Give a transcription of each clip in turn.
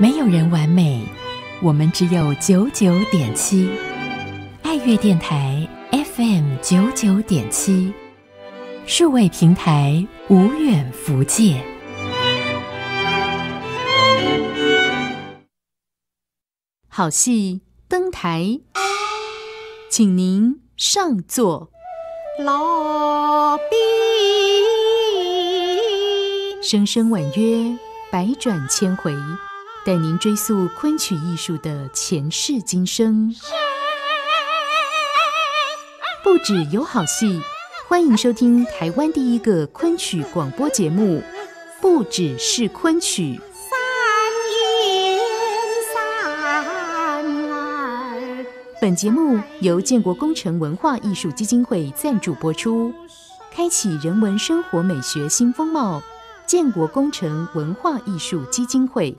没有人完美，我们只有九九点七。爱乐电台 FM 九九点七，数位平台无远弗届。好戏登台，请您上座。老兵，声声婉约，百转千回。带您追溯昆曲艺术的前世今生，不止有好戏，欢迎收听台湾第一个昆曲广播节目。不只是昆曲，三三二。本节目由建国工程文化艺术基金会赞助播出，开启人文生活美学新风貌。建国工程文化艺术基金会。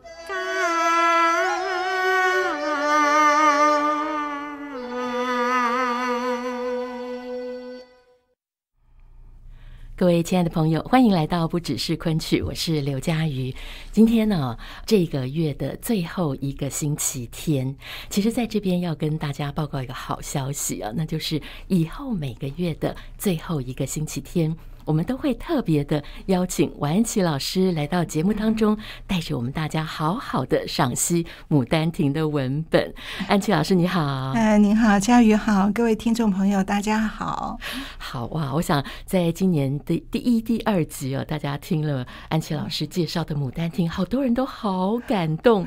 各位亲爱的朋友，欢迎来到不只是昆曲，我是刘佳瑜。今天呢，这个月的最后一个星期天，其实在这边要跟大家报告一个好消息啊，那就是以后每个月的最后一个星期天。我们都会特别的邀请王安琪老师来到节目当中，带着我们大家好好的赏析《牡丹亭》的文本。安琪老师你好，哎，您好，佳宇好，各位听众朋友大家好，好哇！我想在今年的第一、第二集哦，大家听了安琪老师介绍的《牡丹亭》，好多人都好感动。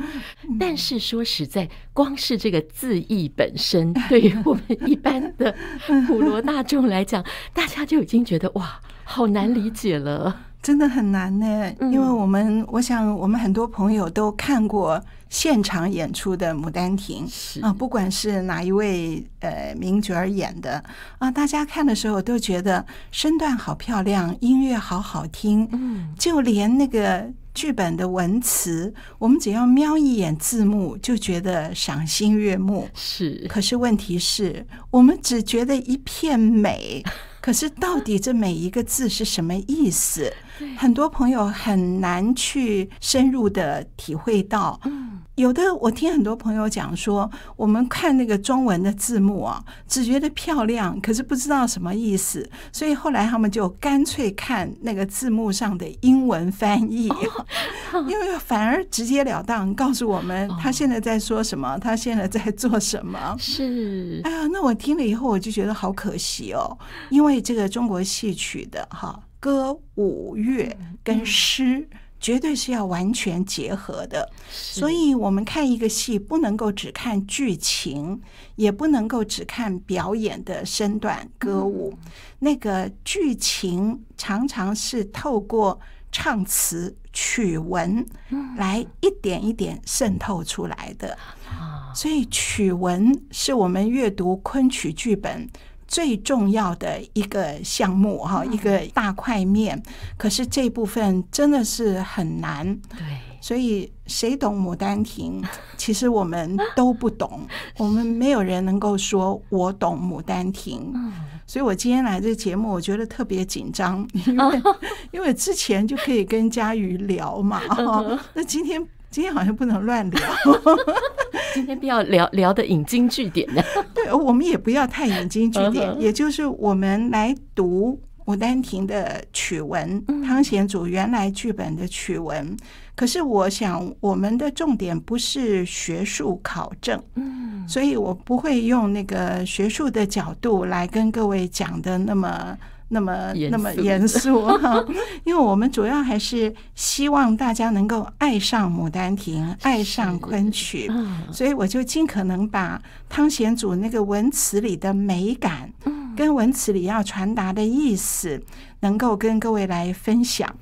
但是说实在，光是这个字义本身，对于我们一般的 普罗大众来讲，大家就已经觉得哇，好难理解了，真的很难呢。因为我们，我想，我们很多朋友都看过。现场演出的《牡丹亭》，是啊，不管是哪一位呃名角儿演的啊，大家看的时候都觉得身段好漂亮，音乐好好听，嗯，就连那个剧本的文词，我们只要瞄一眼字幕，就觉得赏心悦目。是，可是问题是，我们只觉得一片美，可是到底这每一个字是什么意思？很多朋友很难去深入的体会到，有的我听很多朋友讲说，我们看那个中文的字幕啊，只觉得漂亮，可是不知道什么意思，所以后来他们就干脆看那个字幕上的英文翻译，因为反而直截了当告诉我们他现在在说什么，他现在在做什么。是，哎呀，那我听了以后我就觉得好可惜哦，因为这个中国戏曲的哈。歌舞乐跟诗绝对是要完全结合的，所以我们看一个戏，不能够只看剧情，也不能够只看表演的身段歌舞。那个剧情常常是透过唱词曲文来一点一点渗透出来的，所以曲文是我们阅读昆曲剧本。最重要的一个项目哈，一个大块面，可是这部分真的是很难。对，所以谁懂《牡丹亭》？其实我们都不懂，我们没有人能够说我懂《牡丹亭》。所以我今天来这节目，我觉得特别紧张，因为 因为之前就可以跟佳瑜聊嘛，那今天。今天好像不能乱聊，今天不要聊聊的引经据典的，对我们也不要太引经据典，也就是我们来读《牡丹亭》的曲文，汤显祖原来剧本的曲文。可是我想，我们的重点不是学术考证，所以我不会用那个学术的角度来跟各位讲的那么。那么那么严肃，因为我们主要还是希望大家能够爱上《牡丹亭》，爱上昆曲，所以我就尽可能把汤显祖那个文词里的美感，跟文词里要传达的意思，能够跟各位来分享。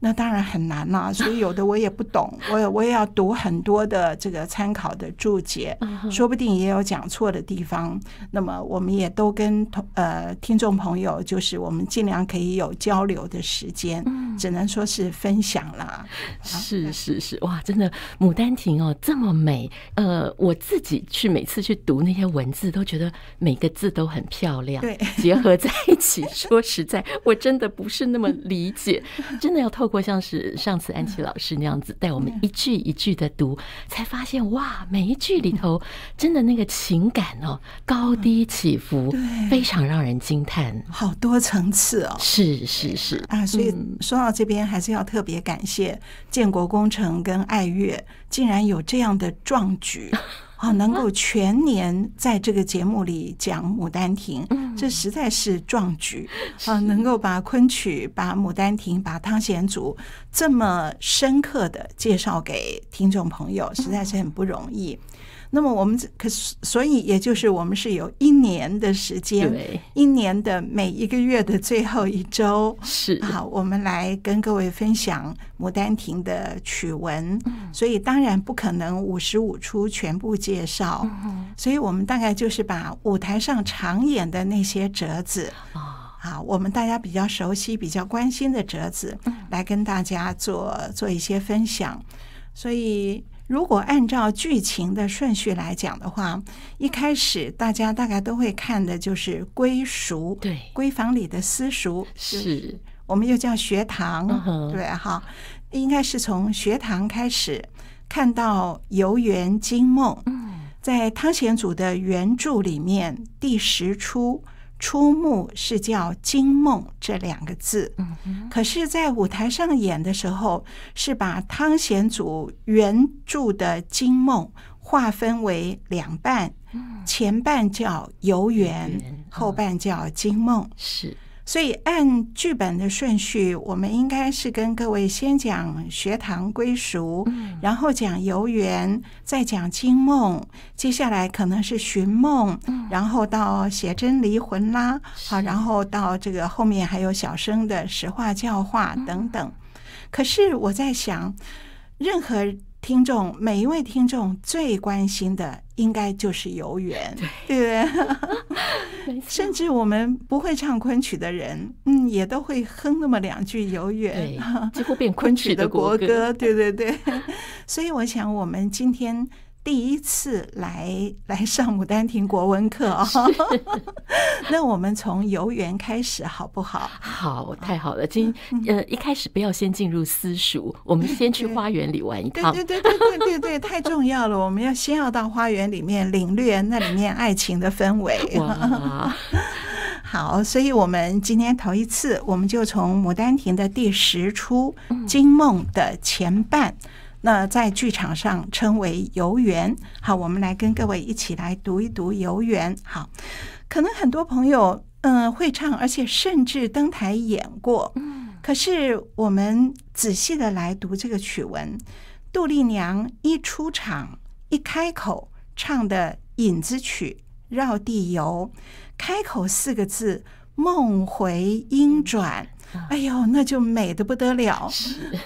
那当然很难了，所以有的我也不懂，我也我也要读很多的这个参考的注解，说不定也有讲错的地方。那么我们也都跟同呃听众朋友，就是我们尽量可以有交流的时间，只能说是分享了。是是是，哇，真的《牡丹亭》哦，这么美。呃，我自己去每次去读那些文字，都觉得每个字都很漂亮。对，结合在一起，说实在，我真的不是那么理解，真的要透。或像是上次安琪老师那样子带我们一句一句的读，才发现哇，每一句里头真的那个情感哦，高低起伏，非常让人惊叹，好多层次哦，是是是啊，所以说到这边，还是要特别感谢建国工程跟爱乐，竟然有这样的壮举。啊，能够全年在这个节目里讲《牡丹亭》，这实在是壮举 啊！能够把昆曲、把《牡丹亭》、把汤显祖这么深刻的介绍给听众朋友，实在是很不容易。那么我们可所以，也就是我们是有一年的时间，一年的每一个月的最后一周，是啊，我们来跟各位分享《牡丹亭》的曲文。所以当然不可能五十五出全部介绍，所以我们大概就是把舞台上常演的那些折子啊，啊，我们大家比较熟悉、比较关心的折子，来跟大家做做一些分享。所以。如果按照剧情的顺序来讲的话，一开始大家大概都会看的就是归塾，对，闺房里的私塾，是我们又叫学堂，对哈，应该是从学堂开始看到游园惊梦，在汤显祖的原著里面第十出。初目是叫《惊梦》这两个字，可是，在舞台上演的时候，是把汤显祖原著的《惊梦》划分为两半，前半叫《游园》，后半叫《惊梦》。是。所以按剧本的顺序，我们应该是跟各位先讲学堂归属，然后讲游园，再讲惊梦，接下来可能是寻梦，然后到写真离魂啦，好，然后到这个后面还有小生的石话教化等等。可是我在想，任何。听众，每一位听众最关心的应该就是《游园》，对不对？甚至我们不会唱昆曲的人，嗯，也都会哼那么两句《游园》，几乎变昆曲的国歌，对对对。所以，我想我们今天。第一次来来上《牡丹亭》国文课啊，那我们从游园开始好不好？好，太好了！今呃一开始不要先进入私塾，我们先去花园里玩一趟。对对对对对对，太重要了！我们要先要到花园里面领略那里面爱情的氛围。好，所以我们今天头一次，我们就从《牡丹亭》的第十出《惊梦》的前半。那在剧场上称为游园。好，我们来跟各位一起来读一读游园。好，可能很多朋友嗯会唱，而且甚至登台演过。嗯，可是我们仔细的来读这个曲文，杜丽娘一出场一开口唱的影子曲《绕地游》，开口四个字“梦回莺转”。哎呦，那就美的不得了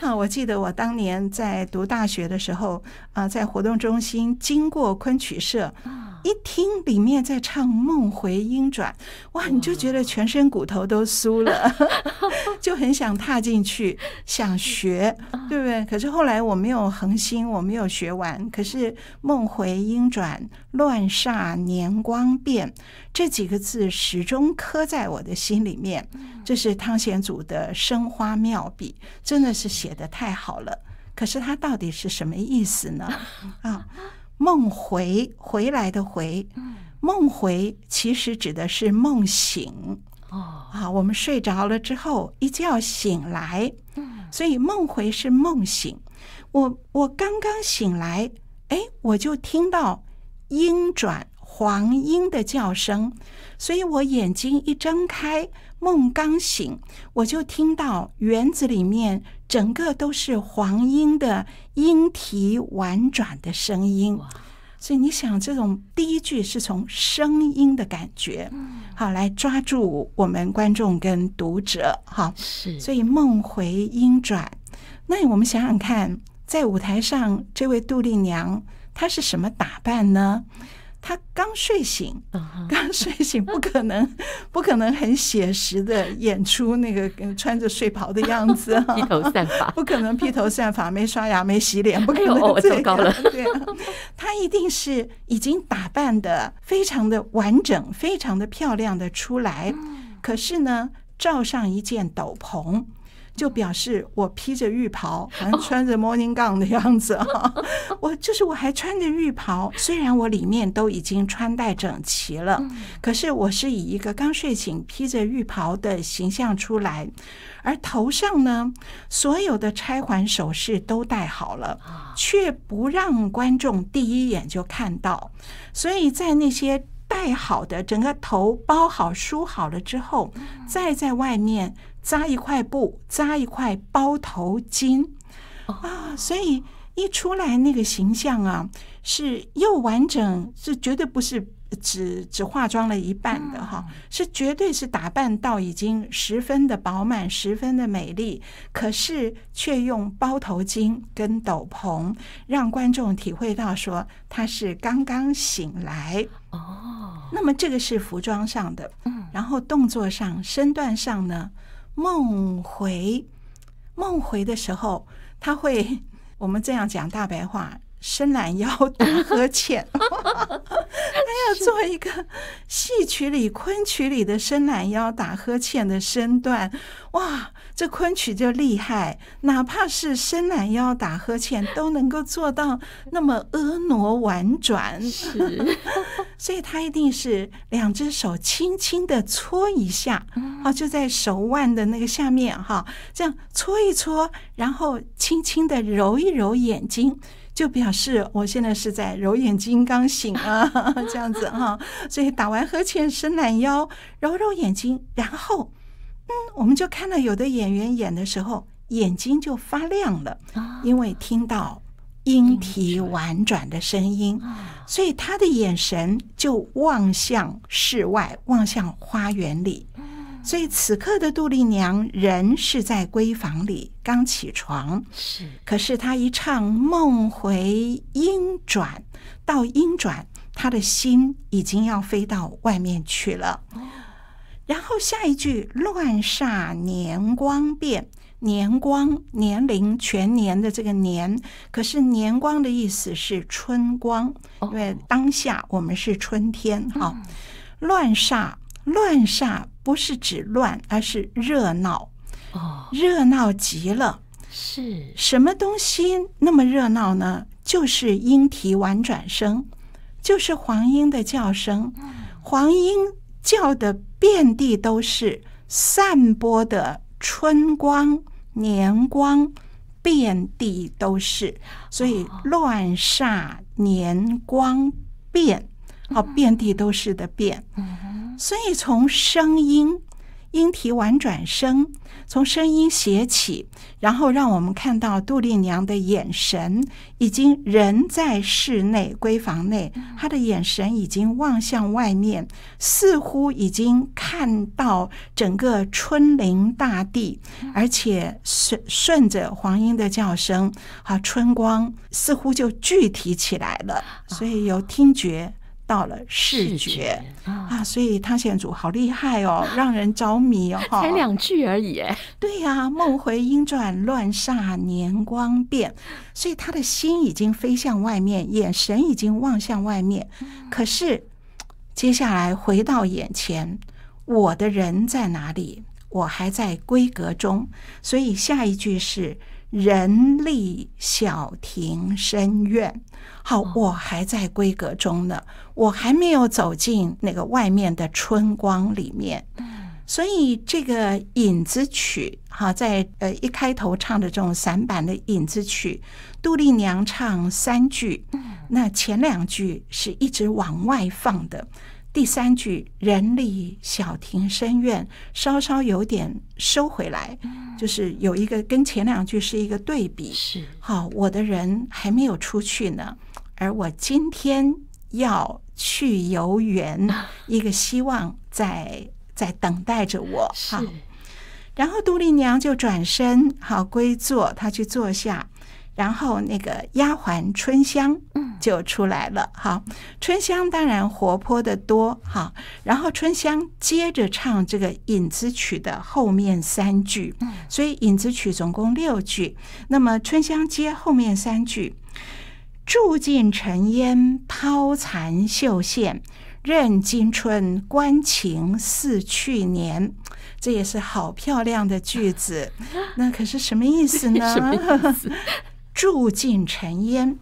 啊！我记得我当年在读大学的时候啊，在活动中心经过昆曲社。一听里面在唱《梦回莺转》，哇，你就觉得全身骨头都酥了，就很想踏进去，想学，对不对？可是后来我没有恒心，我没有学完。可是“梦回莺转，乱煞年光变”这几个字始终刻在我的心里面。这是汤显祖的生花妙笔，真的是写的太好了。可是它到底是什么意思呢？啊？梦回回来的回，梦回其实指的是梦醒。哦，啊，我们睡着了之后一觉醒来，所以梦回是梦醒。我我刚刚醒来，哎，我就听到鹰转黄莺的叫声，所以我眼睛一睁开，梦刚醒，我就听到园子里面。整个都是黄莺的莺啼婉转的声音，所以你想这种第一句是从声音的感觉，好来抓住我们观众跟读者，哈。是，所以梦回莺转，那我们想想看，在舞台上这位杜丽娘她是什么打扮呢？他刚睡醒，刚睡醒，不可能，不可能很写实的演出那个穿着睡袍的样子，披头散发，不可能披头散发，没刷牙，没洗脸，不可能。我糟糕了，他一定是已经打扮的非常的完整，非常的漂亮的出来，可是呢，罩上一件斗篷。就表示我披着浴袍，好像穿着 morning gown 的样子啊！我就是我还穿着浴袍，虽然我里面都已经穿戴整齐了，可是我是以一个刚睡醒、披着浴袍的形象出来，而头上呢，所有的钗环首饰都戴好了，却不让观众第一眼就看到。所以在那些戴好的、整个头包好、梳好了之后，再在外面。扎一块布，扎一块包头巾，啊，所以一出来那个形象啊，是又完整，是绝对不是只只化妆了一半的哈，是绝对是打扮到已经十分的饱满，十分的美丽。可是却用包头巾跟斗篷，让观众体会到说他是刚刚醒来哦。那么这个是服装上的，然后动作上、身段上呢？梦回，梦回的时候，他会，我们这样讲大白话。伸懒腰、打呵欠，他要做一个戏曲里、昆曲里的伸懒腰、打呵欠的身段。哇，这昆曲就厉害，哪怕是伸懒腰、打呵欠，都能够做到那么婀娜婉转。是，所以他一定是两只手轻轻的搓一下，哦，就在手腕的那个下面哈，这样搓一搓，然后轻轻的揉一揉眼睛。就表示我现在是在揉眼睛刚醒啊，这样子哈，所以打完呵欠伸懒腰揉揉眼睛，然后嗯，我们就看到有的演员演的时候眼睛就发亮了，因为听到音啼婉转的声音，所以他的眼神就望向室外，望向花园里。所以此刻的杜丽娘人是在闺房里刚起床，是。可是她一唱梦回莺转，到莺转，她的心已经要飞到外面去了。然后下一句乱煞年光变，年光年龄全年的这个年，可是年光的意思是春光，因为当下我们是春天哈。乱煞，乱煞。不是指乱，而是热闹，哦，热闹极了。是什么东西那么热闹呢？就是莺啼婉转声，就是黄莺的叫声。黄莺叫的遍地都是，散播的春光年光遍地都是，所以乱煞年光变，哦，遍地都是的变。所以，从声音、音体婉转声，从声音写起，然后让我们看到杜丽娘的眼神，已经人在室内闺房内，她的眼神已经望向外面，似乎已经看到整个春林大地，而且顺顺着黄莺的叫声，啊，春光似乎就具体起来了。所以，由听觉。到了视觉啊，所以汤显祖好厉害哦，让人着迷哦。才两句而已，哎，对呀，梦回莺转，乱煞年光变，所以他的心已经飞向外面，眼神已经望向外面。可是接下来回到眼前，我的人在哪里？我还在闺阁中，所以下一句是。人力小亭深院，好，我还在闺阁中呢，我还没有走进那个外面的春光里面。所以这个引子曲，哈，在呃一开头唱的这种散板的引子曲，杜丽娘唱三句，那前两句是一直往外放的。第三句“人力小庭深院”，稍稍有点收回来，就是有一个跟前两句是一个对比。是好，我的人还没有出去呢，而我今天要去游园，一个希望在在等待着我。好，然后杜丽娘就转身，好归坐，她去坐下。然后那个丫鬟春香就出来了。好，春香当然活泼的多。好，然后春香接着唱这个影子曲的后面三句。所以影子曲总共六句。那么春香接后面三句：住尽尘烟，抛残绣线，任今春观情似去年。这也是好漂亮的句子。那可是什么意思呢？住进尘烟，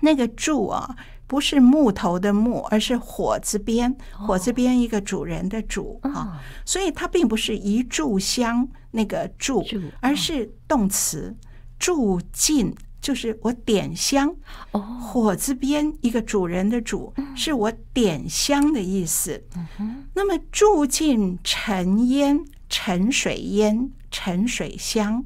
那个“住”啊，不是木头的“木”，而是火字边，火字边一个主人的“主”啊，所以它并不是一炷香那个“炷”，而是动词“住进”，就是我点香。火字边一个主人的“主”，是我点香的意思。那么住进尘烟、尘水烟、尘水香。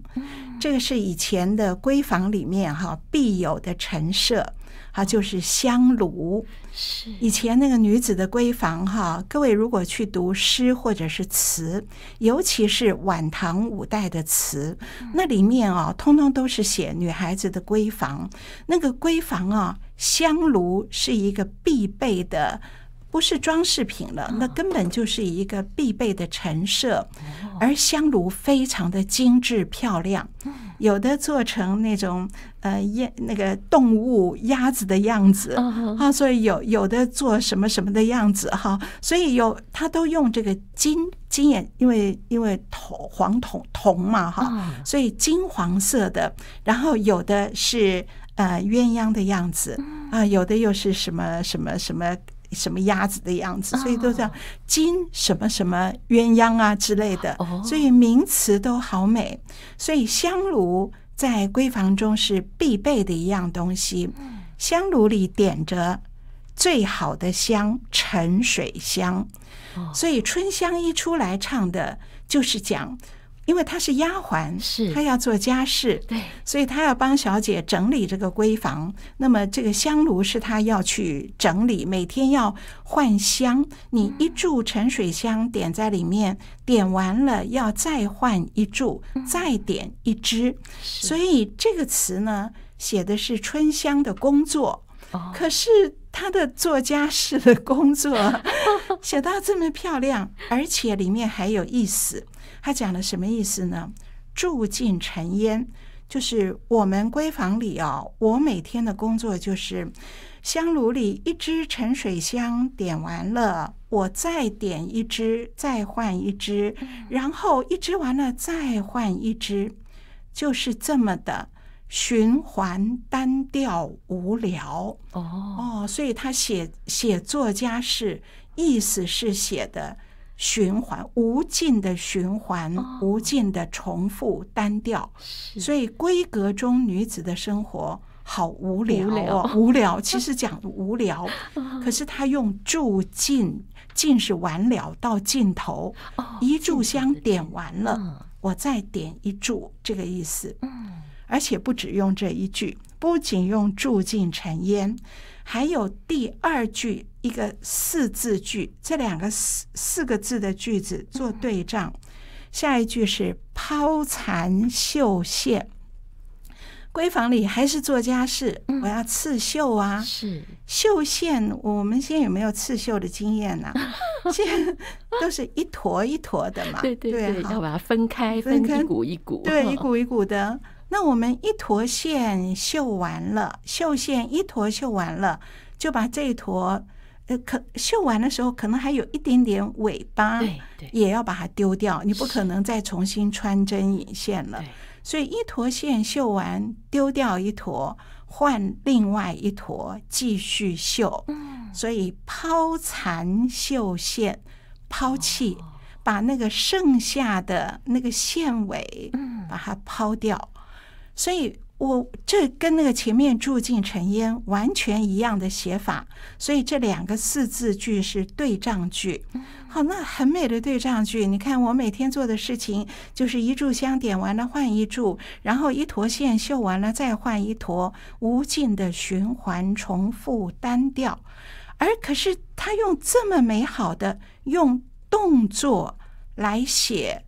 这个是以前的闺房里面哈必有的陈设，啊，就是香炉。是以前那个女子的闺房哈，各位如果去读诗或者是词，尤其是晚唐五代的词，那里面啊，通通都是写女孩子的闺房。那个闺房啊，香炉是一个必备的。不是装饰品了，那根本就是一个必备的陈设，而香炉非常的精致漂亮，有的做成那种呃燕那个动物鸭子的样子啊，所以有有的做什么什么的样子哈，所以有他都用这个金金眼，因为因为铜黄铜铜嘛哈，所以金黄色的，然后有的是呃鸳鸯的样子啊，有的又是什么什么什么。什么鸭子的样子，所以都叫金什么什么鸳鸯啊之类的，所以名词都好美。所以香炉在闺房中是必备的一样东西，香炉里点着最好的香，沉水香。所以春香一出来唱的就是讲。因为她是丫鬟，是她要做家事，对，所以她要帮小姐整理这个闺房。那么这个香炉是她要去整理，每天要换香。你一炷沉水香点在里面，点完了要再换一炷，再点一支。所以这个词呢，写的是春香的工作。可是他的作家式的工作 写到这么漂亮，而且里面还有意思。他讲了什么意思呢？住进尘烟，就是我们闺房里啊。我每天的工作就是，香炉里一支沉水香点完了，我再点一支，再换一支，然后一支完了再换一支，就是这么的。循环单调无聊哦哦，所以他写写作家是意思是写的循环无尽的循环无尽的重复单调，所以闺阁中女子的生活好无聊哦无聊。其实讲无聊，可是他用“住尽尽”是完了到尽头哦，一炷香点完了，我再点一炷，这个意思嗯。而且不只用这一句，不仅用“住进尘烟”，还有第二句一个四字句，这两个四四个字的句子做对仗。下一句是“抛残绣线”，闺房里还是做家事，我要刺绣啊。是绣线，我们现在有没有刺绣的经验呢？这 都是一坨一坨的嘛？对对对，要把它分开，分开一股一股，对，一股一股的。那我们一坨线绣完了，绣线一坨绣完了，就把这一坨，呃，可绣完的时候可能还有一点点尾巴，也要把它丢掉。你不可能再重新穿针引线了。所以一坨线绣完，丢掉一坨，换另外一坨继续绣。嗯，所以抛残绣线，抛弃，把那个剩下的那个线尾，把它抛掉。所以，我这跟那个前面“住进尘烟”完全一样的写法，所以这两个四字句是对仗句。好，那很美的对仗句。你看，我每天做的事情就是一炷香点完了换一炷，然后一坨线绣完了再换一坨，无尽的循环重复单调。而可是他用这么美好的用动作来写。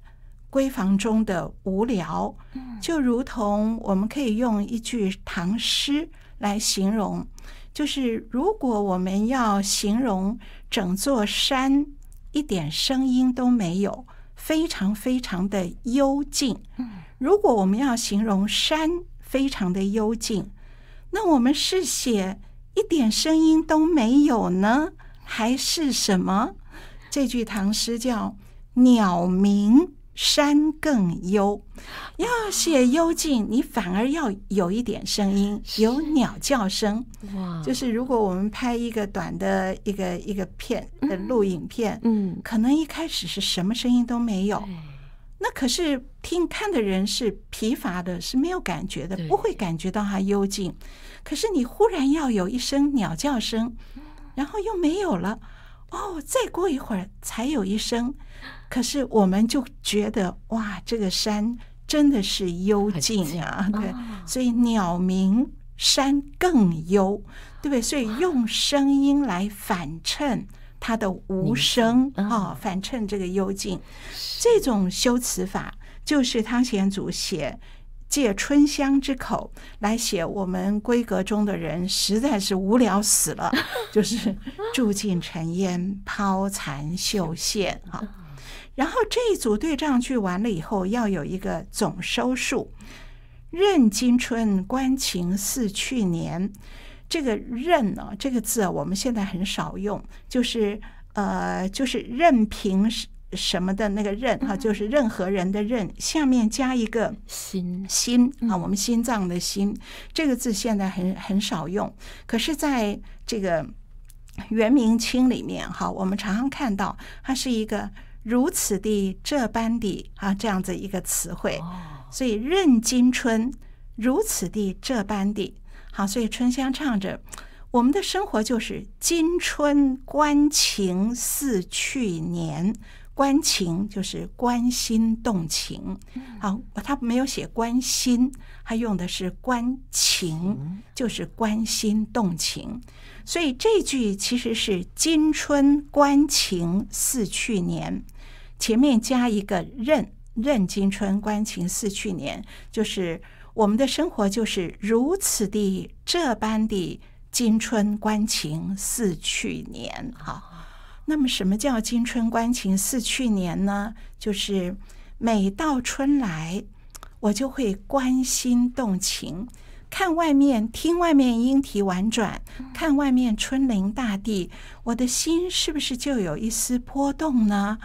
闺房中的无聊，就如同我们可以用一句唐诗来形容，就是如果我们要形容整座山一点声音都没有，非常非常的幽静。如果我们要形容山非常的幽静，那我们是写一点声音都没有呢，还是什么？这句唐诗叫《鸟鸣》。山更幽，要写幽静，你反而要有一点声音，有鸟叫声。哇，就是如果我们拍一个短的一个一个片的录影片，嗯，可能一开始是什么声音都没有，那可是听看的人是疲乏的，是没有感觉的，不会感觉到它幽静。可是你忽然要有一声鸟叫声，然后又没有了。哦，再过一会儿才有一声，可是我们就觉得哇，这个山真的是幽静啊，对，所以鸟鸣山更幽，对不对？所以用声音来反衬它的无声啊，反衬这个幽静，这种修辞法就是汤显祖写。借春香之口来写我们闺阁中的人，实在是无聊死了，就是住进尘烟，抛残绣线哈。然后这一组对仗句完了以后，要有一个总收束。任今春，观情似去年。这个“任”呢，这个字啊，我们现在很少用，就是呃，就是任凭。什么的那个任哈，就是任何人的任，下面加一个心心啊，我们心脏的心，这个字现在很很少用，可是，在这个元明清里面哈，我们常常看到，它是一个如此的这般地啊，这样子一个词汇，所以任今春如此的这般地好，所以春香唱着。我们的生活就是今春观情似去年，观情就是关心动情。好，他没有写关心，他用的是观情，就是关心动情。所以这句其实是今春观情似去年，前面加一个任任今春观情似去年，就是我们的生活就是如此的这般的。今春观情似去年，哈。那么，什么叫今春观情似去年呢？就是每到春来，我就会关心动情，看外面，听外面莺啼婉转，看外面春林大地，我的心是不是就有一丝波动呢？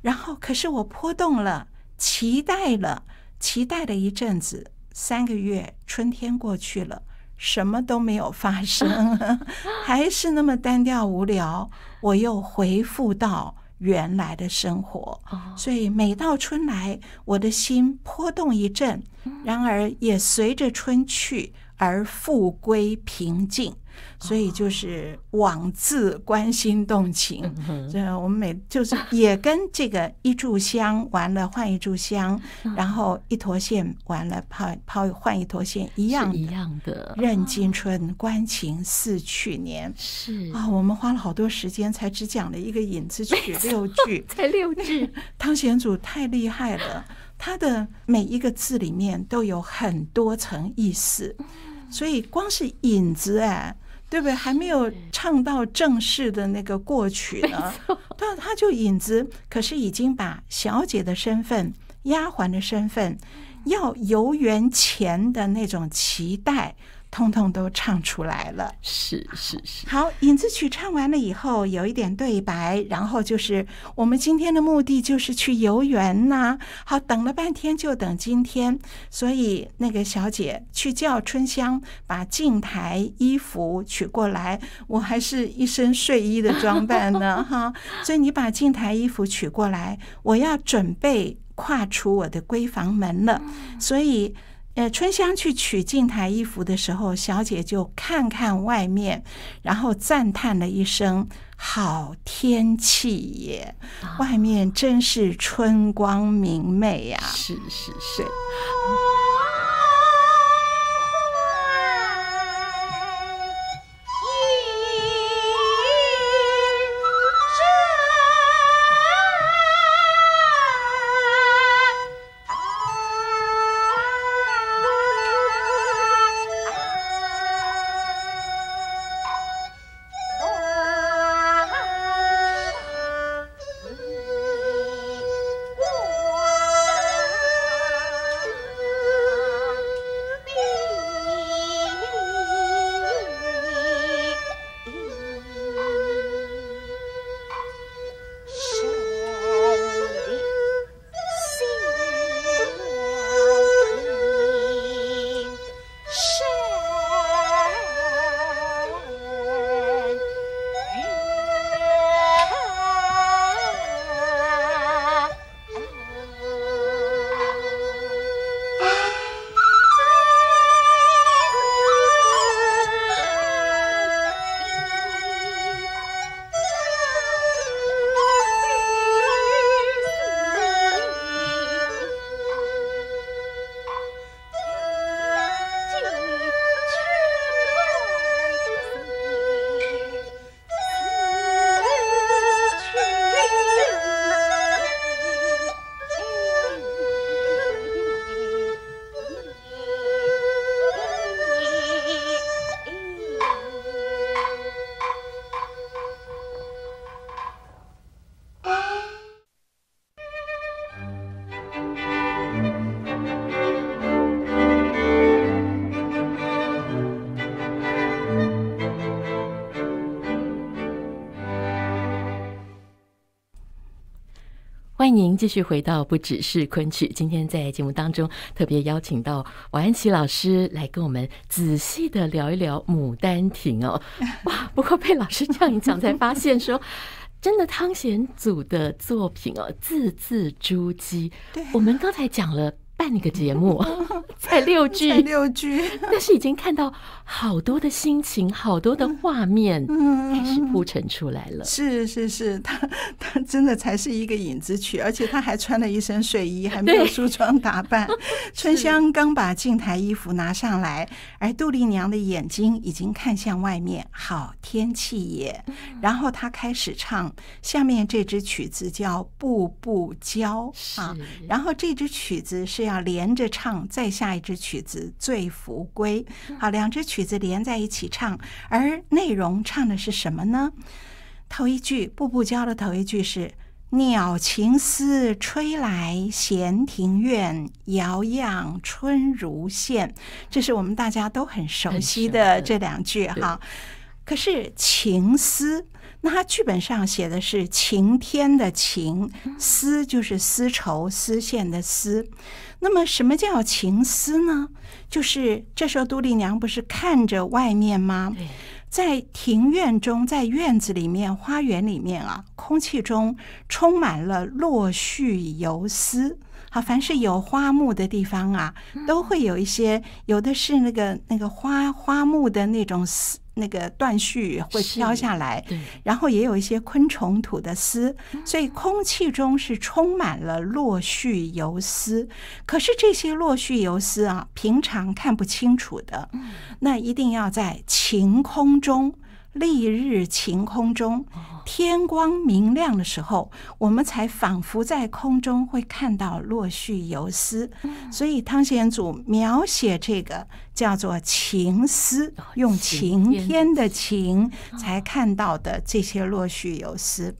然后，可是我波动了，期待了，期待了一阵子，三个月，春天过去了。什么都没有发生，还是那么单调无聊。我又回复到原来的生活，所以每到春来，我的心波动一阵，然而也随着春去而复归平静。所以就是往自关心动情，这我们每就是也跟这个一炷香完了换一炷香，然后一坨线完了抛抛换一坨线一样一样的。任今春关情似去年是啊，我们花了好多时间才只讲了一个引子曲六句，才六句。汤显祖太厉害了，他的每一个字里面都有很多层意思，所以光是引子哎。对不对？还没有唱到正式的那个过曲呢，但他就引子，可是已经把小姐的身份、丫鬟的身份，要游园前的那种期待。通通都唱出来了，是是是。好，影子曲唱完了以后，有一点对白，然后就是我们今天的目的就是去游园呐。好，等了半天就等今天，所以那个小姐去叫春香把镜台衣服取过来，我还是一身睡衣的装扮呢，哈。所以你把镜台衣服取过来，我要准备跨出我的闺房门了，所以。呃，春香去取镜台衣服的时候，小姐就看看外面，然后赞叹了一声：“好天气也，外面真是春光明媚呀！”是是是。您继续回到不只是昆曲，今天在节目当中特别邀请到王安琪老师来跟我们仔细的聊一聊《牡丹亭》哦。哇，不过被老师这样一讲，才发现说，真的汤显祖的作品哦，字字珠玑。对，我们刚才讲了半个节目，才 六句，六句，但是已经看到。好多的心情，好多的画面，开始铺陈出来了。是是是，他 他真的才是一个影子曲，而且他还穿了一身睡衣，还没有梳妆打扮。春香刚把镜台衣服拿上来，而杜丽娘的眼睛已经看向外面。好天气也，然后她开始唱，下面这支曲子叫《步步娇》啊。然后这支曲子是要连着唱，再下一支曲子《醉扶归》。好，两支曲。曲子连在一起唱，而内容唱的是什么呢？头一句《步步娇》的头一句是“鸟情丝吹来闲庭院，摇漾春如线”，这是我们大家都很熟悉的这两句哈。可是情丝。那它剧本上写的是晴天的晴，丝就是丝绸、丝线的丝。那么什么叫晴丝呢？就是这时候杜丽娘不是看着外面吗？在庭院中，在院子里面、花园里面啊，空气中充满了落絮游丝。凡是有花木的地方啊，都会有一些，有的是那个那个花花木的那种丝，那个断絮会飘下来，对，然后也有一些昆虫吐的丝，所以空气中是充满了落絮游丝。可是这些落絮游丝啊，平常看不清楚的，那一定要在晴空中。丽日晴空中，天光明亮的时候，我们才仿佛在空中会看到落絮游丝。所以汤显祖描写这个叫做“晴丝”，用晴天的晴才看到的这些落絮游丝。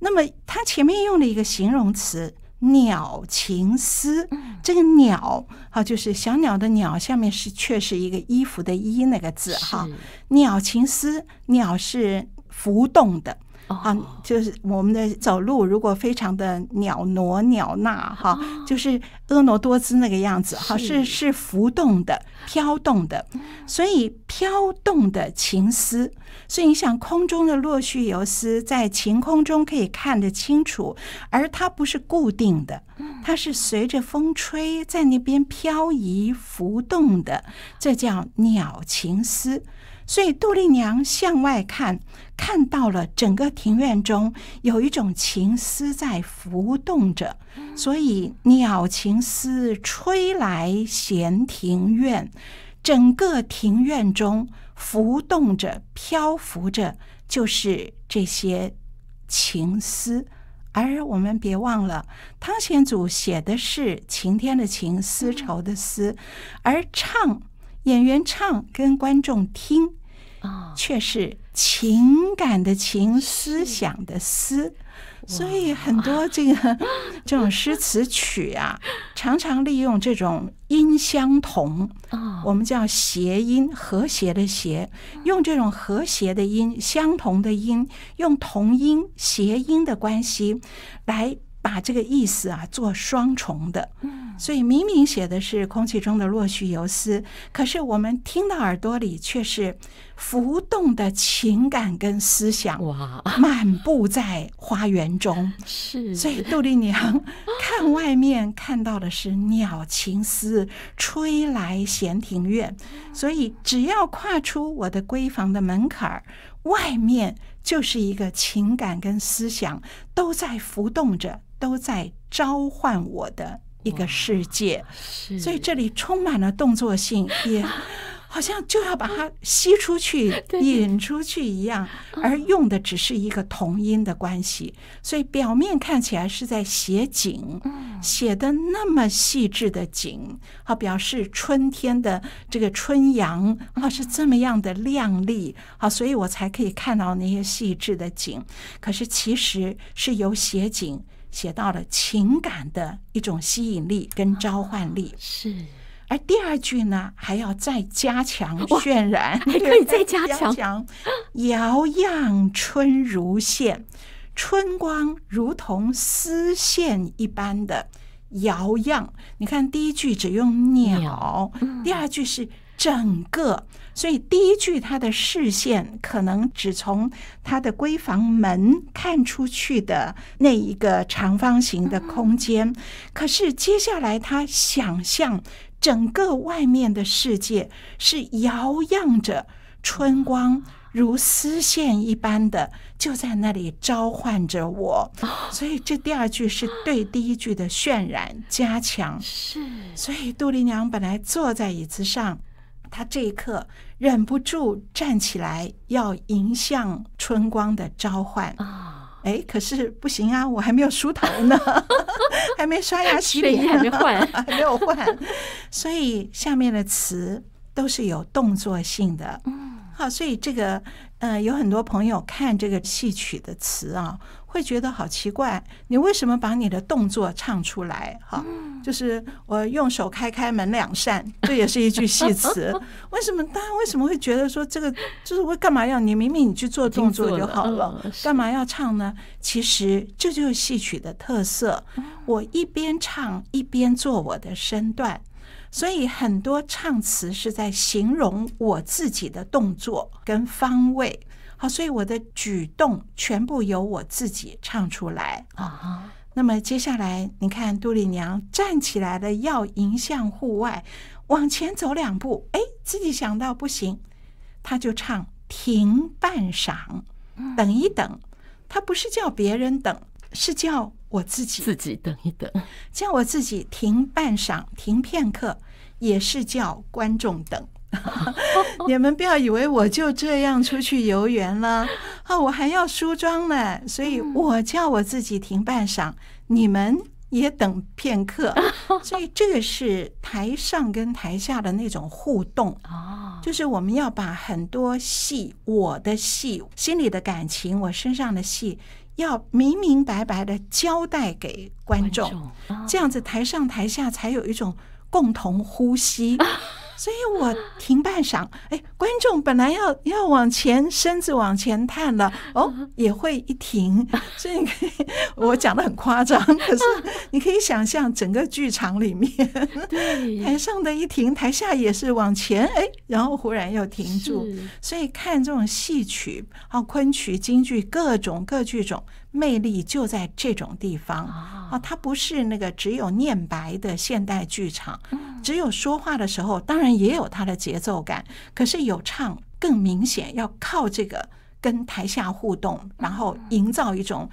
那么他前面用了一个形容词。鸟情丝，这个鸟啊，就是小鸟的鸟，下面是却是一个衣服的衣那个字哈。鸟情丝，鸟是浮动的。啊，就是我们的走路，如果非常的袅挪袅娜，哈，就是婀娜多姿那个样子，哈，是是浮动的、飘动的，所以飘动的情思，所以你想，空中的落絮游丝，在晴空中可以看得清楚，而它不是固定的，它是随着风吹在那边飘移浮动的，这叫鸟情思。所以杜丽娘向外看。看到了整个庭院中有一种情丝在浮动着，所以鸟情丝吹来闲庭院，整个庭院中浮动着、漂浮着，就是这些情丝。而我们别忘了，汤显祖写的是晴天的情，丝绸的丝，而唱演员唱，跟观众听。却是情感的情，思想的思，所以很多这个 这种诗词曲啊，常常利用这种音相同，我们叫谐音和谐的谐，用这种和谐的音相同的音，用同音谐音的关系来。把这个意思啊做双重的，所以明明写的是空气中的落絮游丝，可是我们听到耳朵里却是浮动的情感跟思想哇，漫步在花园中是，所以杜丽娘看外面看到的是鸟情思，吹来闲庭院，所以只要跨出我的闺房的门槛儿，外面就是一个情感跟思想都在浮动着。都在召唤我的一个世界，所以这里充满了动作性，也 好像就要把它吸出去、引出去一样，而用的只是一个同音的关系，所以表面看起来是在写景，写的那么细致的景，好表示春天的这个春阳啊是这么样的亮丽，好，所以我才可以看到那些细致的景，可是其实是由写景。写到了情感的一种吸引力跟召唤力，是。而第二句呢，还要再加强渲染，还可以再加强。摇漾春如线，春光如同丝线一般的摇漾。你看，第一句只用鸟，第二句是整个。所以第一句，他的视线可能只从他的闺房门看出去的那一个长方形的空间，可是接下来他想象整个外面的世界是摇漾着春光，如丝线一般的就在那里召唤着我。所以这第二句是对第一句的渲染加强。是，所以杜丽娘本来坐在椅子上。他这一刻忍不住站起来，要迎向春光的召唤啊！哎，可是不行啊，我还没有梳头呢，还没刷牙洗脸，还没换，还没有换。所以下面的词都是有动作性的，嗯，好，所以这个，嗯，有很多朋友看这个戏曲的词啊。会觉得好奇怪，你为什么把你的动作唱出来？哈，就是我用手开开门两扇，这也是一句戏词。为什么大家为什么会觉得说这个就是我干嘛要你明明你去做动作就好了，干嘛要唱呢？其实这就是戏曲的特色。我一边唱一边做我的身段，所以很多唱词是在形容我自己的动作跟方位。所以我的举动全部由我自己唱出来啊。那么接下来，你看杜丽娘站起来了，要迎向户外，往前走两步，哎，自己想到不行，他就唱停半晌，等一等。他不是叫别人等，是叫我自己自己等一等，叫我自己停半晌，停片刻，也是叫观众等。你们不要以为我就这样出去游园了啊！我还要梳妆呢，所以，我叫我自己停半晌，你们也等片刻。所以，这个是台上跟台下的那种互动就是我们要把很多戏，我的戏，心里的感情，我身上的戏，要明明白白的交代给观众，这样子，台上台下才有一种共同呼吸。所以我停半晌，哎，观众本来要要往前，身子往前探了，哦，也会一停。所以，我讲的很夸张，可是你可以想象整个剧场里面，对，台上的一停，台下也是往前，哎，然后忽然又停住。所以看这种戏曲啊，昆曲、京剧各种各剧种。魅力就在这种地方啊！它不是那个只有念白的现代剧场，只有说话的时候，当然也有它的节奏感。可是有唱更明显，要靠这个跟台下互动，然后营造一种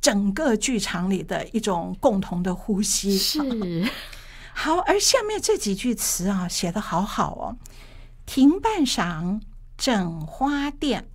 整个剧场里的一种共同的呼吸。是 好，而下面这几句词啊，写的好好哦。停半晌，整花店，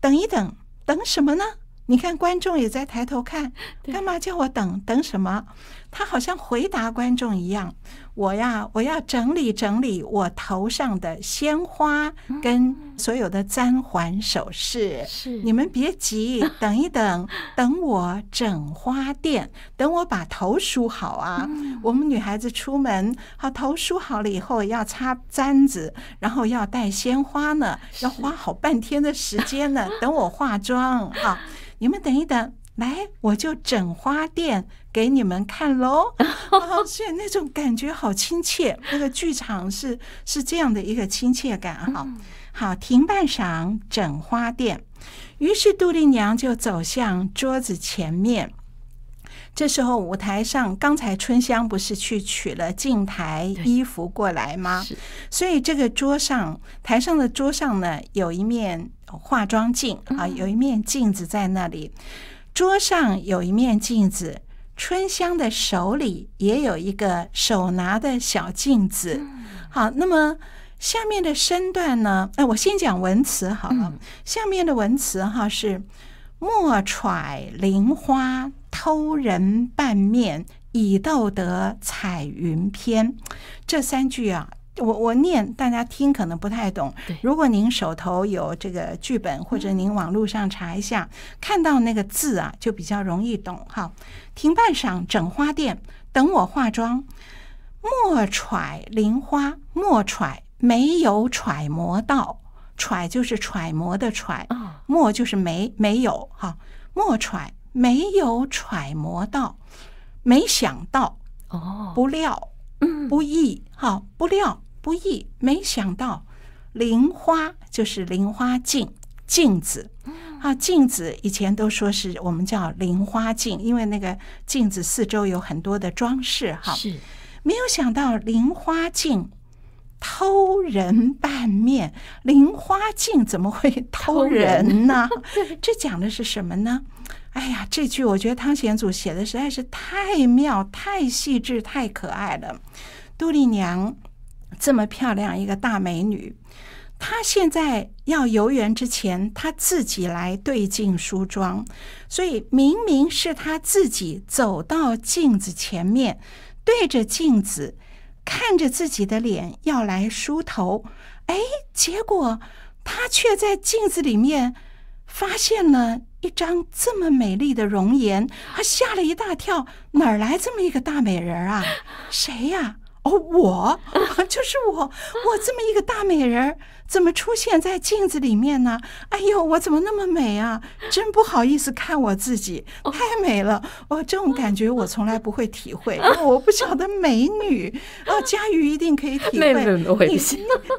等一等，等什么呢？你看，观众也在抬头看，干嘛叫我等等什么？他好像回答观众一样。我呀，我要整理整理我头上的鲜花跟所有的簪环首饰。是你们别急，等一等，等我整花店，等我把头梳好啊。我们女孩子出门，好头梳好了以后要插簪子，然后要戴鲜花呢，要花好半天的时间呢。等我化妆好。你们等一等，来我就整花店给你们看喽。好，是那种感觉，好亲切。那个剧场是是这样的一个亲切感啊。好，停半晌，整花店。于是杜丽娘就走向桌子前面。这时候，舞台上刚才春香不是去取了镜台衣服过来吗？所以这个桌上台上的桌上呢，有一面化妆镜啊，有一面镜子在那里。桌上有一面镜子，春香的手里也有一个手拿的小镜子。好，那么下面的身段呢？哎，我先讲文词好了。下面的文词哈是。莫揣菱花偷人半面，已斗得彩云偏。这三句啊，我我念大家听，可能不太懂。对，如果您手头有这个剧本，或者您网络上查一下，看到那个字啊，就比较容易懂。哈，停半晌，整花钿，等我化妆。莫揣菱花，莫揣没有揣摩到。揣就是揣摩的揣，墨就是没没有哈，墨揣没有揣摩到，没想到哦，不料嗯，不易哈，不料不易，没想到，菱花就是菱花镜镜子，啊镜子以前都说是我们叫菱花镜，因为那个镜子四周有很多的装饰哈，没有想到菱花镜。偷人拌面，菱花镜怎么会偷人呢？这讲的是什么呢？哎呀，这句我觉得汤显祖写的实在是太妙、太细致、太可爱了。杜丽娘这么漂亮一个大美女，她现在要游园之前，她自己来对镜梳妆，所以明明是她自己走到镜子前面，对着镜子。看着自己的脸要来梳头，哎，结果他却在镜子里面发现了一张这么美丽的容颜，他吓了一大跳，哪儿来这么一个大美人啊？谁呀？哦，我，就是我，我这么一个大美人儿，怎么出现在镜子里面呢？哎呦，我怎么那么美啊？真不好意思看我自己，太美了。哦，这种感觉我从来不会体会，我不晓得美女。哦，佳瑜一定可以体会，你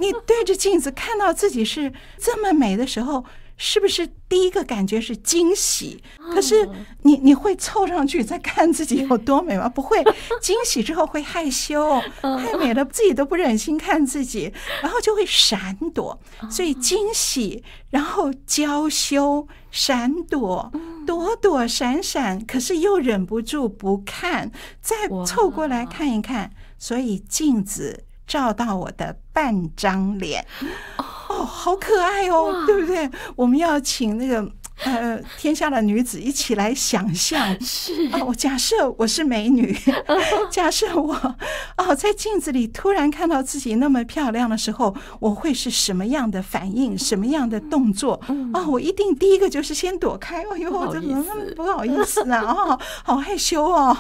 你对着镜子看到自己是这么美的时候。是不是第一个感觉是惊喜？可是你你会凑上去再看自己有多美吗？不会，惊喜之后会害羞，太美了自己都不忍心看自己，然后就会闪躲。所以惊喜，然后娇羞，闪躲，躲躲闪闪，可是又忍不住不看，再凑过来看一看。所以镜子照到我的半张脸。哦，好可爱哦，对不对？我们要请那个。呃，天下的女子一起来想象，是哦。假设我是美女，假设我哦，在镜子里突然看到自己那么漂亮的时候，我会是什么样的反应？什么样的动作？哦，我一定第一个就是先躲开。哦呦，怎么那么不好意思呢？哦，好害羞哦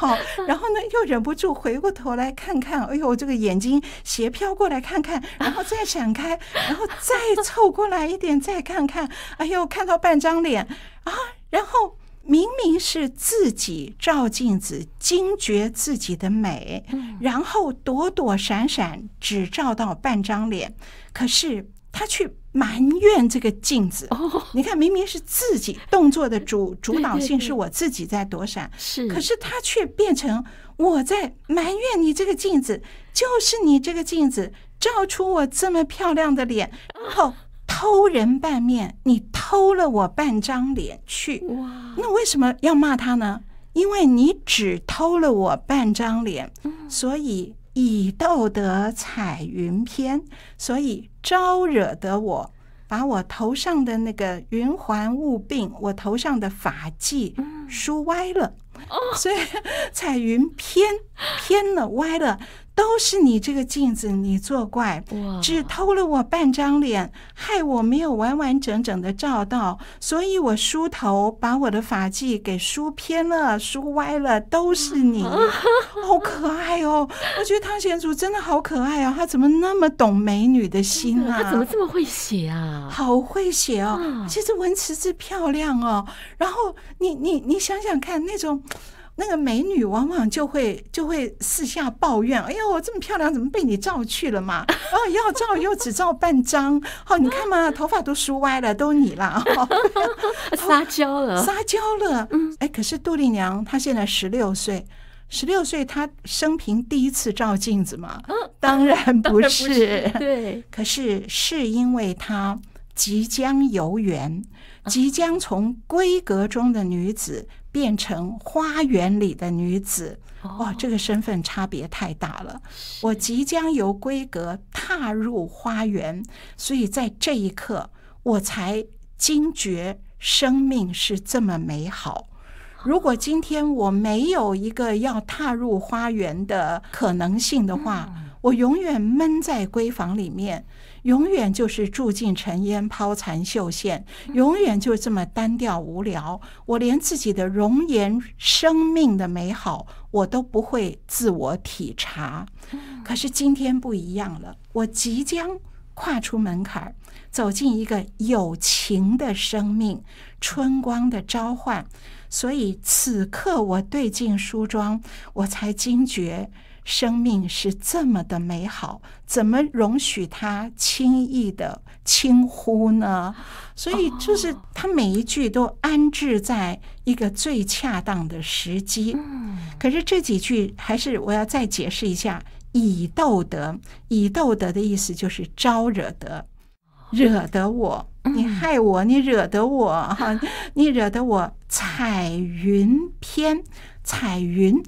然后呢，又忍不住回过头来看看。哎呦，这个眼睛斜飘过来看看，然后再闪开，然后再凑过来一点再看看。哎呦，看到半张脸。啊，然后明明是自己照镜子，惊觉自己的美，然后躲躲闪闪，只照到半张脸。可是他去埋怨这个镜子。你看，明明是自己动作的主 主导性，是我自己在躲闪，是。可是他却变成我在埋怨你这个镜子，就是你这个镜子照出我这么漂亮的脸，然后。偷人半面，你偷了我半张脸去。那为什么要骂他呢？因为你只偷了我半张脸，所以以斗得彩云偏，所以招惹得我把我头上的那个云环雾鬓，我头上的发髻梳歪了。所以彩云偏偏了歪了。都是你这个镜子，你作怪，只偷了我半张脸，害我没有完完整整的照到，所以我梳头把我的发髻给梳偏了、梳歪了，都是你，好可爱哦！我觉得汤显祖真的好可爱啊，他怎么那么懂美女的心啊？他怎么这么会写啊？好会写哦，其实文辞字漂亮哦。然后你你你想想看那种。那个美女往往就会就会四下抱怨：“哎呦，我这么漂亮，怎么被你照去了嘛？哦，要照又只照半张。哦，你看嘛，头发都梳歪了，都你 了，撒娇了，撒娇了。哎，可是杜丽娘她现在十六岁，十六岁她生平第一次照镜子嘛？当然不是，对。可是是因为她即将游园，即将从闺阁中的女子。”变成花园里的女子，哇，这个身份差别太大了。我即将由闺阁踏入花园，所以在这一刻，我才惊觉生命是这么美好。如果今天我没有一个要踏入花园的可能性的话，我永远闷在闺房里面。永远就是住进尘烟，抛残绣线，永远就这么单调无聊。我连自己的容颜、生命的美好，我都不会自我体察。可是今天不一样了，我即将跨出门槛，走进一个有情的生命，春光的召唤。所以此刻我对镜梳妆，我才惊觉。生命是这么的美好，怎么容许他轻易的轻呼呢？所以，就是他每一句都安置在一个最恰当的时机。可是这几句还是我要再解释一下，“以斗得，以斗得”的意思就是招惹得，惹得我，你害我，你惹得我，哈，你惹得我。彩云篇，彩云。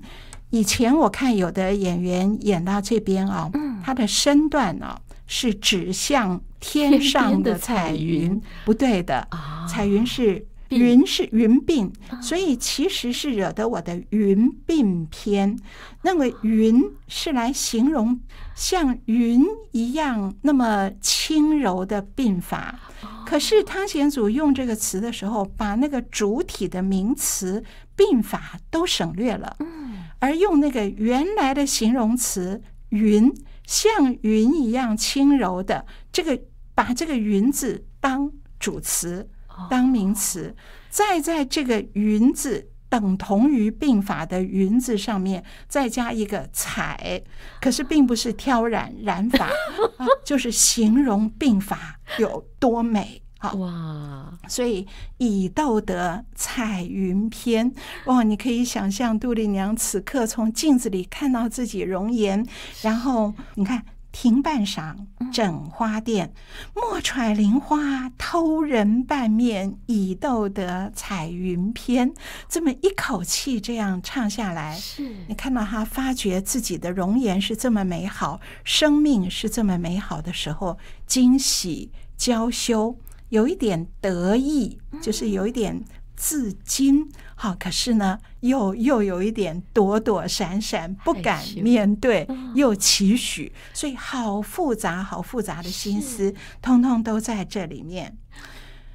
以前我看有的演员演到这边啊，他的身段啊是指向天上的 彩云，不对的。彩云是云，是云鬓，所以其实是惹得我的云鬓偏。那么云是来形容像云一样那么轻柔的鬓法，可是汤显祖用这个词的时候，把那个主体的名词鬓法都省略了。而用那个原来的形容词“云”，像云一样轻柔的这个，把这个“云”字当主词，当名词，再在这个“云”字等同于病法的“云”字上面，再加一个“彩”，可是并不是挑染染法，就是形容病法有多美。好哇，所以《以斗得彩云篇》哦，你可以想象杜丽娘此刻从镜子里看到自己容颜，然后你看停半晌，整花钿，莫揣菱花，偷人半面，《以斗得彩云篇》这么一口气这样唱下来，是你看到她发觉自己的容颜是这么美好，生命是这么美好的时候，惊喜娇羞。有一点得意，就是有一点自矜，好，可是呢，又又有一点躲躲闪闪，不敢面对，又期许，所以好复杂，好复杂的心思，通通都在这里面。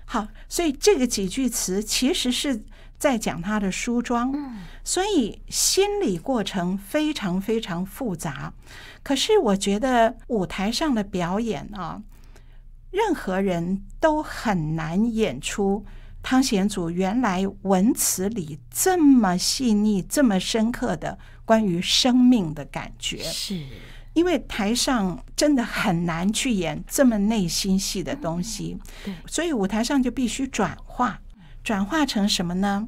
好，所以这个几句词其实是在讲他的梳妆，所以心理过程非常非常复杂。可是我觉得舞台上的表演啊。任何人都很难演出汤显祖原来文词里这么细腻、这么深刻的关于生命的感觉，是因为台上真的很难去演这么内心戏的东西，所以舞台上就必须转化，转化成什么呢？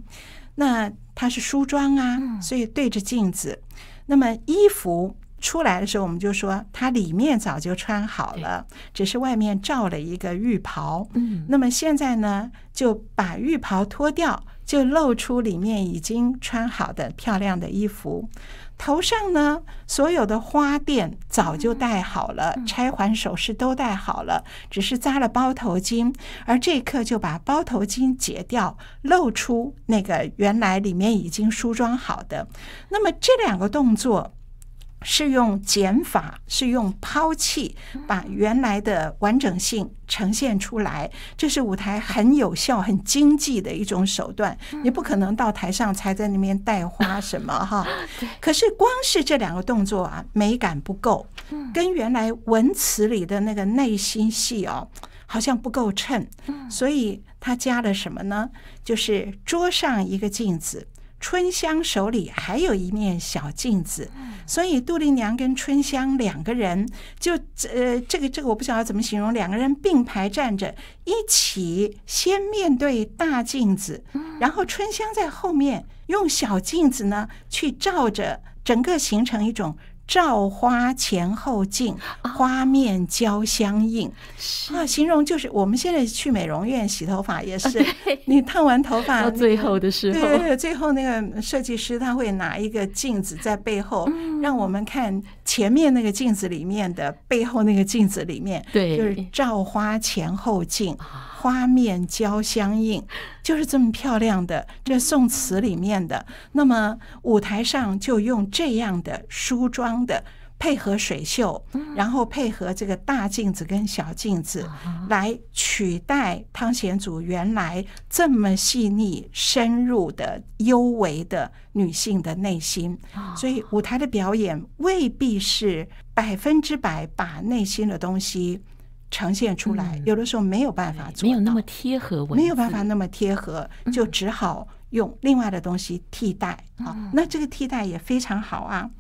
那他是梳妆啊，所以对着镜子，那么衣服。出来的时候，我们就说他里面早就穿好了，只是外面罩了一个浴袍。嗯，那么现在呢，就把浴袍脱掉，就露出里面已经穿好的漂亮的衣服。头上呢，所有的花钿早就戴好了，钗环首饰都戴好了，只是扎了包头巾。而这一刻就把包头巾解掉，露出那个原来里面已经梳妆好的。那么这两个动作。是用减法，是用抛弃，把原来的完整性呈现出来，这是舞台很有效、很经济的一种手段。你不可能到台上才在那边带花什么哈。可是光是这两个动作啊，美感不够，跟原来文词里的那个内心戏哦，好像不够称。所以他加了什么呢？就是桌上一个镜子。春香手里还有一面小镜子，所以杜丽娘跟春香两个人就呃，这个这个我不晓得怎么形容，两个人并排站着，一起先面对大镜子，然后春香在后面用小镜子呢去照着，整个形成一种。照花前后镜，花面交相映。啊，形容就是我们现在去美容院洗头发也是，你烫完头发到最后的时候，对对，最后那个设计师他会拿一个镜子在背后让我们看。前面那个镜子里面的，背后那个镜子里面，对，就是照花前后镜，花面交相映，就是这么漂亮的。这宋词里面的，那么舞台上就用这样的梳妆的。配合水袖，然后配合这个大镜子跟小镜子，来取代汤显祖原来这么细腻、深入的幽微的女性的内心。所以舞台的表演未必是百分之百把内心的东西呈现出来，有的时候没有办法，做，没有那么贴合，没有办法那么贴合，就只好用另外的东西替代。啊。那这个替代也非常好啊。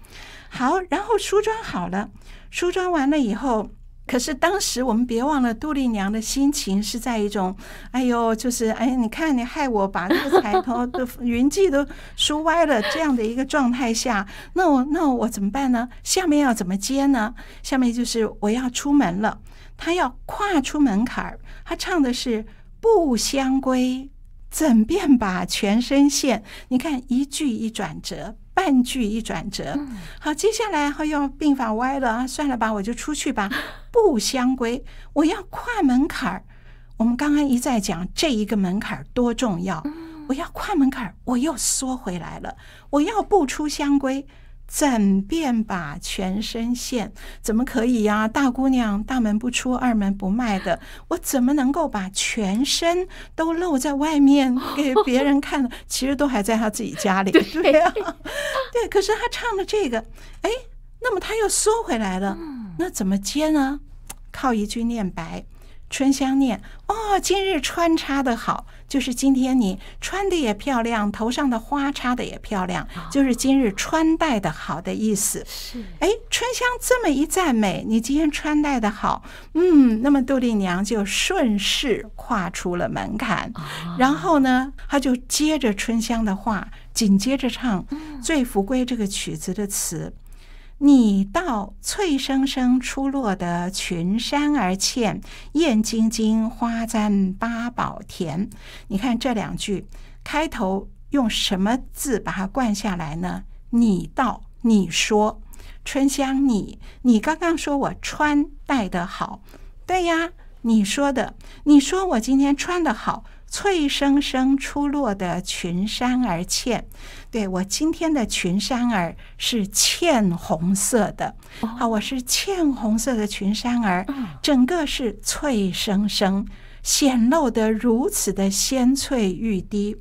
好，然后梳妆好了，梳妆完了以后，可是当时我们别忘了杜丽娘的心情是在一种，哎呦，就是哎，你看你害我把那个彩头的 云髻都梳歪了，这样的一个状态下，那我那我怎么办呢？下面要怎么接呢？下面就是我要出门了，她要跨出门槛儿，她唱的是不相归，怎便把全身现？你看一句一转折。半句一转折，好，接下来还要病法歪了啊！算了吧，我就出去吧，不相归，我要跨门槛儿。我们刚刚一再讲这一个门槛多重要，我要跨门槛儿，我又缩回来了。我要不出相归。怎便把全身现？怎么可以呀？大姑娘大门不出二门不迈的，我怎么能够把全身都露在外面 给别人看呢？其实都还在他自己家里。对呀，对。可是他唱了这个，哎，那么他又缩回来了。那怎么接呢？靠一句念白，春香念：“哦，今日穿插的好。”就是今天你穿的也漂亮，头上的花插的也漂亮，就是今日穿戴的好的意思。是，哎，春香这么一赞美，你今天穿戴的好，嗯，那么杜丽娘就顺势跨出了门槛，然后呢，她就接着春香的话，紧接着唱《醉福归》这个曲子的词。你到翠生生出落的群山而嵌，艳晶晶花簪八宝田。你看这两句，开头用什么字把它灌下来呢？你到，你说，春香，你，你刚刚说我穿戴的好，对呀，你说的，你说我今天穿的好。翠生生出落的群山儿倩，对我今天的群山儿是嵌红色的。好，我是嵌红色的群山儿，整个是翠生生，显露的如此的鲜翠欲滴。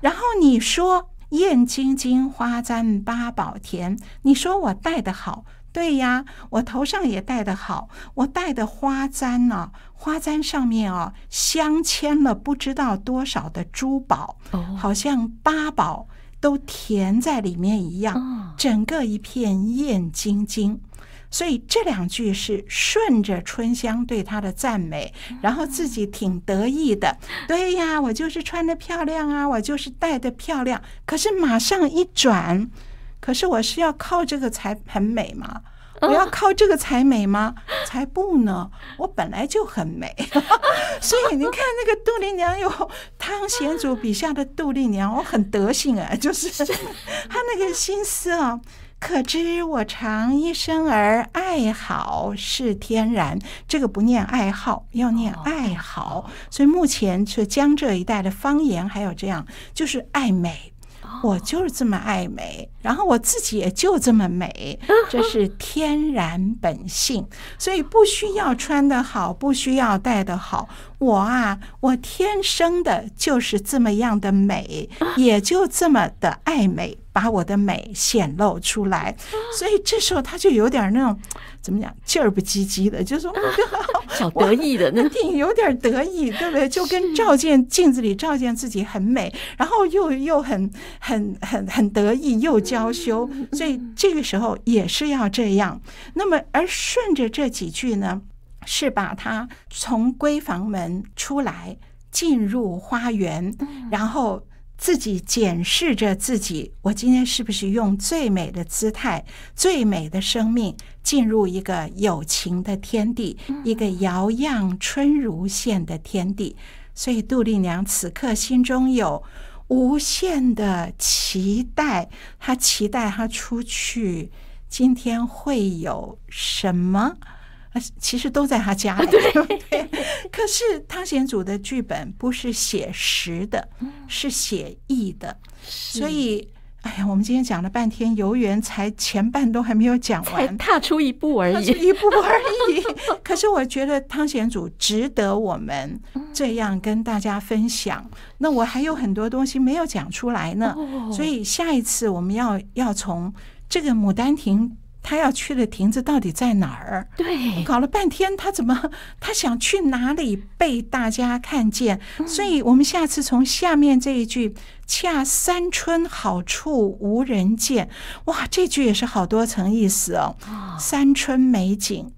然后你说艳晶晶花簪八宝田，你说我戴的好。对呀，我头上也戴的好，我戴的花簪呢，花簪上面哦，镶嵌了不知道多少的珠宝，好像八宝都填在里面一样，整个一片艳晶晶。所以这两句是顺着春香对他的赞美，然后自己挺得意的。对呀，我就是穿的漂亮啊，我就是戴的漂亮。可是马上一转。可是我是要靠这个才很美吗？我要靠这个才美吗？才不呢，我本来就很美。所以你看那个杜丽娘有汤显祖笔下的杜丽娘，我很德性啊，就是他那个心思啊。可知我常一生儿爱好是天然，这个不念爱好，要念爱好。所以目前是江浙一带的方言还有这样，就是爱美。我就是这么爱美，然后我自己也就这么美，这是天然本性，所以不需要穿的好，不需要戴的好，我啊，我天生的就是这么样的美，也就这么的爱美，把我的美显露出来，所以这时候他就有点那种。怎么讲？劲儿不唧唧的，就说 小得意的，那挺有点得意，对不对？就跟照见镜子里照见自己很美，然后又又很很很很得意，又娇羞。所以这个时候也是要这样。那么，而顺着这几句呢，是把他从闺房门出来，进入花园，然后。自己检视着自己，我今天是不是用最美的姿态、最美的生命进入一个有情的天地，一个遥漾春如线的天地？所以杜丽娘此刻心中有无限的期待，她期待她出去，今天会有什么？其实都在他家里，可是汤显祖的剧本不是写实的，是写意的。所以，哎呀，我们今天讲了半天游园，才前半都还没有讲完，踏出一步而已，一步而已。可是我觉得汤显祖值得我们这样跟大家分享。那我还有很多东西没有讲出来呢，所以下一次我们要要从这个《牡丹亭》。他要去的亭子到底在哪儿？对，搞了半天，他怎么 他想去哪里被大家看见？所以，我们下次从下面这一句“恰三春好处无人见”，哇，这句也是好多层意思哦。啊，三春美景，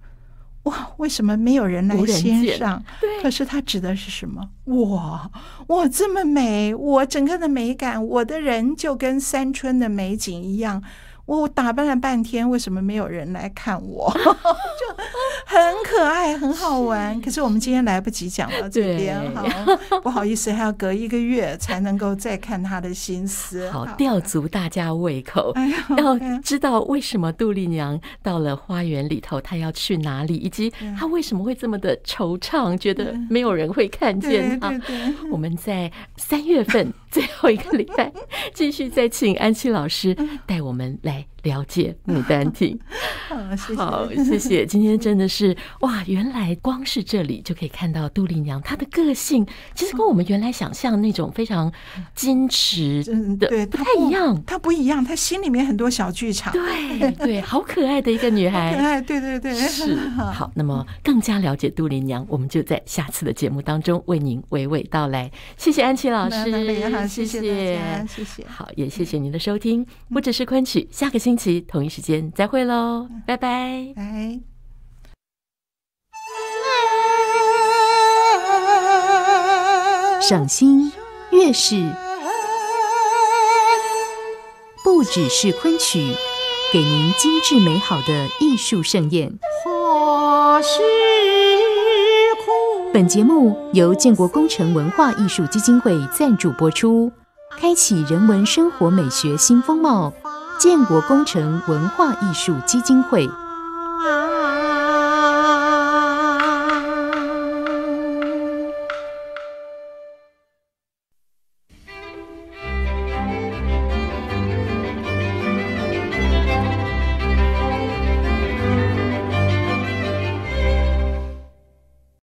哇，为什么没有人来欣赏？对，可是他指的是什么？我，我这么美，我整个的美感，我的人就跟三春的美景一样。我打扮了半天，为什么没有人来看我？就很可爱，很好玩。可是我们今天来不及讲到这边，好，不好意思，还要隔一个月才能够再看他的心思。好，吊足大家胃口。要知道为什么杜丽娘到了花园里头，她要去哪里，以及她为什么会这么的惆怅，觉得没有人会看见她。我们在三月份。最后一个礼拜，继续再请安琪老师带我们来。了解《牡丹亭》，好，谢谢。今天真的是哇，原来光是这里就可以看到杜丽娘她的个性，其实跟我们原来想象那种非常矜持的对不太一样。她不一样，她心里面很多小剧场。对对，好可爱的一个女孩。可爱，对对对，是 好。那么更加了解杜丽娘，我们就在下次的节目当中为您娓娓道来。谢谢安琪老师，好，谢谢，谢谢。好，也谢谢您的收听。不只是昆曲，下个星。期同一时间再会喽，拜拜！拜。赏心悦事不只是昆曲，给您精致美好的艺术盛宴。本节目由建国工程文化艺术基金会赞助播出，开启人文生活美学新风貌。建国工程文化艺术基金会。